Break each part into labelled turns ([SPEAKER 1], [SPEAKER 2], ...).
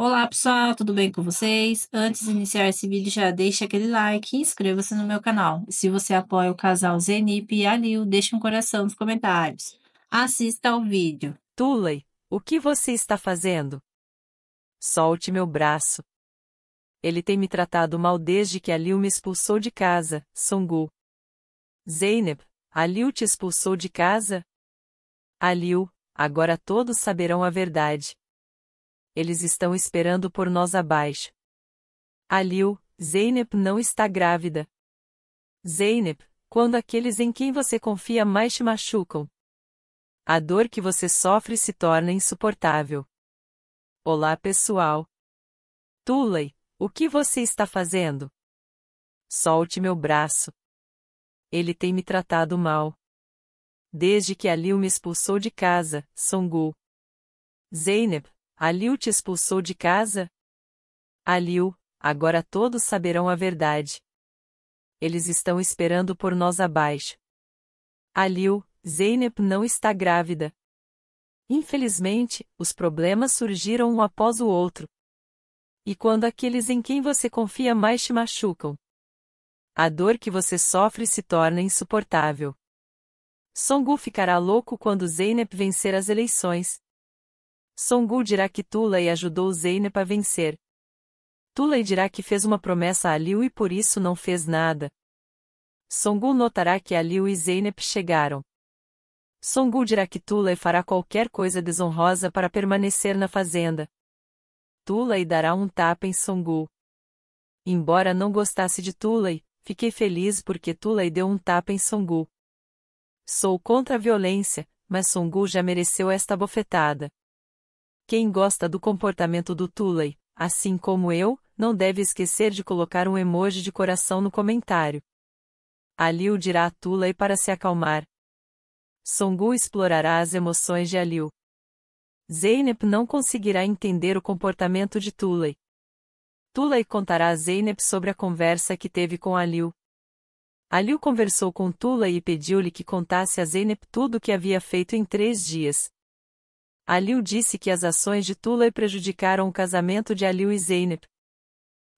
[SPEAKER 1] Olá pessoal, tudo bem com vocês? Antes de iniciar esse vídeo, já deixa aquele like e inscreva-se no meu canal. E se você apoia o casal Zenip e Alil, deixe um coração nos comentários. Assista ao vídeo. Tulei, o que você está fazendo? Solte meu braço. Ele tem me tratado mal desde que Alil me expulsou de casa, Songu. Zeynep, Alil te expulsou de casa? Alil, agora todos saberão a verdade eles estão esperando por nós abaixo. Aliu, Zeynep não está grávida. Zeynep, quando aqueles em quem você confia mais te machucam. A dor que você sofre se torna insuportável. Olá pessoal. Tulei, o que você está fazendo? Solte meu braço. Ele tem me tratado mal. Desde que Aliu me expulsou de casa, Songu. Zeynep, a Liu te expulsou de casa? A Liu, agora todos saberão a verdade. Eles estão esperando por nós abaixo. A Liu, Zeynep não está grávida. Infelizmente, os problemas surgiram um após o outro. E quando aqueles em quem você confia mais te machucam, a dor que você sofre se torna insuportável. Songu ficará louco quando Zeynep vencer as eleições. Songul dirá que Tula e ajudou Zeynep a vencer. Tula e dirá que fez uma promessa a Liu e por isso não fez nada. Songul notará que Aliu e Zeynep chegaram. Songul dirá que Tula e fará qualquer coisa desonrosa para permanecer na fazenda. Tula e dará um tapa em Songul. Embora não gostasse de Tula e, fiquei feliz porque Tula e deu um tapa em Songul. Sou contra a violência, mas Songul já mereceu esta bofetada. Quem gosta do comportamento do Tulay, assim como eu, não deve esquecer de colocar um emoji de coração no comentário. Aliu dirá a Tulay para se acalmar. Songu explorará as emoções de Aliu. Zeynep não conseguirá entender o comportamento de Tulay. Tulay contará a Zeynep sobre a conversa que teve com Aliu. Aliu conversou com Tulay e pediu-lhe que contasse a Zeynep tudo o que havia feito em três dias, Aliu disse que as ações de Tulay prejudicaram o casamento de Aliu e Zeynep.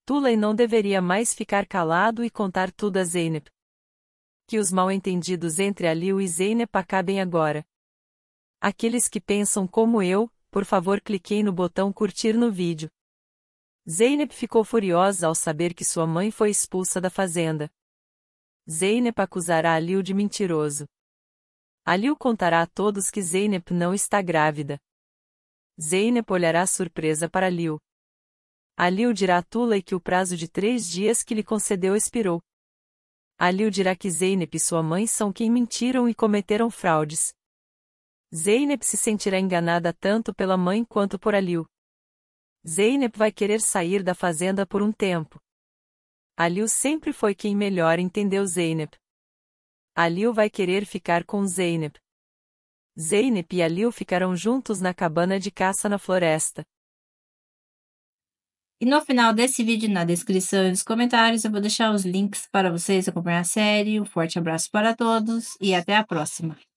[SPEAKER 1] Tulay não deveria mais ficar calado e contar tudo a Zeynep. Que os mal-entendidos entre Aliu e Zeynep acabem agora. Aqueles que pensam como eu, por favor cliquem no botão curtir no vídeo. Zeynep ficou furiosa ao saber que sua mãe foi expulsa da fazenda. Zeynep acusará Aliu de mentiroso. Aliu contará a todos que Zeynep não está grávida. Zeynep olhará surpresa para Liu. Aliu dirá a Tulay que o prazo de três dias que lhe concedeu expirou. Aliu dirá que Zeynep e sua mãe são quem mentiram e cometeram fraudes. Zeynep se sentirá enganada tanto pela mãe quanto por Aliu. Zeynep vai querer sair da fazenda por um tempo. Aliu sempre foi quem melhor entendeu Zeynep. Alil vai querer ficar com Zeynep. Zeynep e Alil ficarão juntos na cabana de caça na floresta. E no final desse vídeo, na descrição e nos comentários, eu vou deixar os links para vocês acompanhar a série. Um forte abraço para todos e até a próxima!